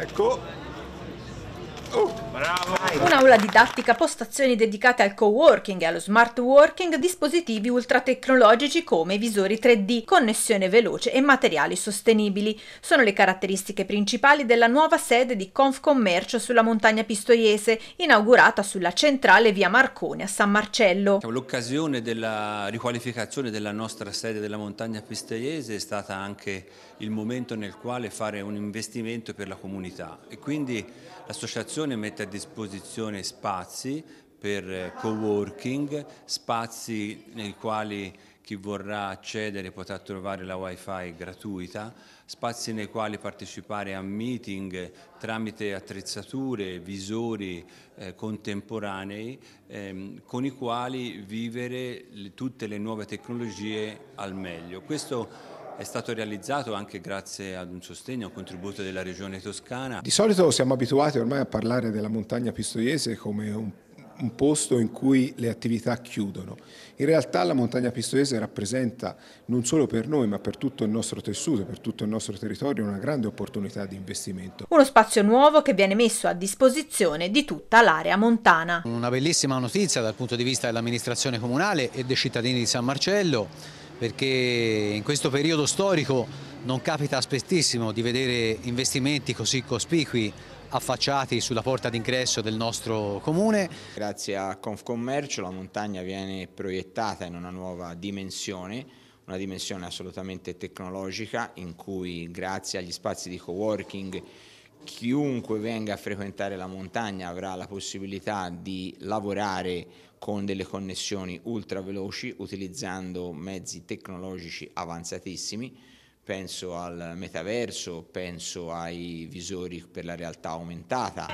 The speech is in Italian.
Ecco, Un'aula didattica, postazioni dedicate al co-working e allo smart working, dispositivi ultratecnologici come visori 3D, connessione veloce e materiali sostenibili. Sono le caratteristiche principali della nuova sede di Confcommercio sulla montagna pistoiese, inaugurata sulla centrale via Marconi a San Marcello. L'occasione della riqualificazione della nostra sede della montagna pistoiese è stata anche il momento nel quale fare un investimento per la comunità e quindi l'associazione Fondazione mette a disposizione spazi per eh, co-working, spazi nei quali chi vorrà accedere potrà trovare la wifi gratuita, spazi nei quali partecipare a meeting tramite attrezzature, visori eh, contemporanei ehm, con i quali vivere le, tutte le nuove tecnologie al meglio. Questo è stato realizzato anche grazie ad un sostegno, a un contributo della Regione Toscana. Di solito siamo abituati ormai a parlare della montagna pistoiese come un un posto in cui le attività chiudono. In realtà la montagna pistoiese rappresenta non solo per noi ma per tutto il nostro tessuto, per tutto il nostro territorio una grande opportunità di investimento. Uno spazio nuovo che viene messo a disposizione di tutta l'area montana. Una bellissima notizia dal punto di vista dell'amministrazione comunale e dei cittadini di San Marcello perché in questo periodo storico non capita spessissimo di vedere investimenti così cospicui affacciati sulla porta d'ingresso del nostro comune. Grazie a Confcommercio la montagna viene proiettata in una nuova dimensione, una dimensione assolutamente tecnologica in cui grazie agli spazi di coworking chiunque venga a frequentare la montagna avrà la possibilità di lavorare con delle connessioni ultra veloci utilizzando mezzi tecnologici avanzatissimi, penso al metaverso, penso ai visori per la realtà aumentata.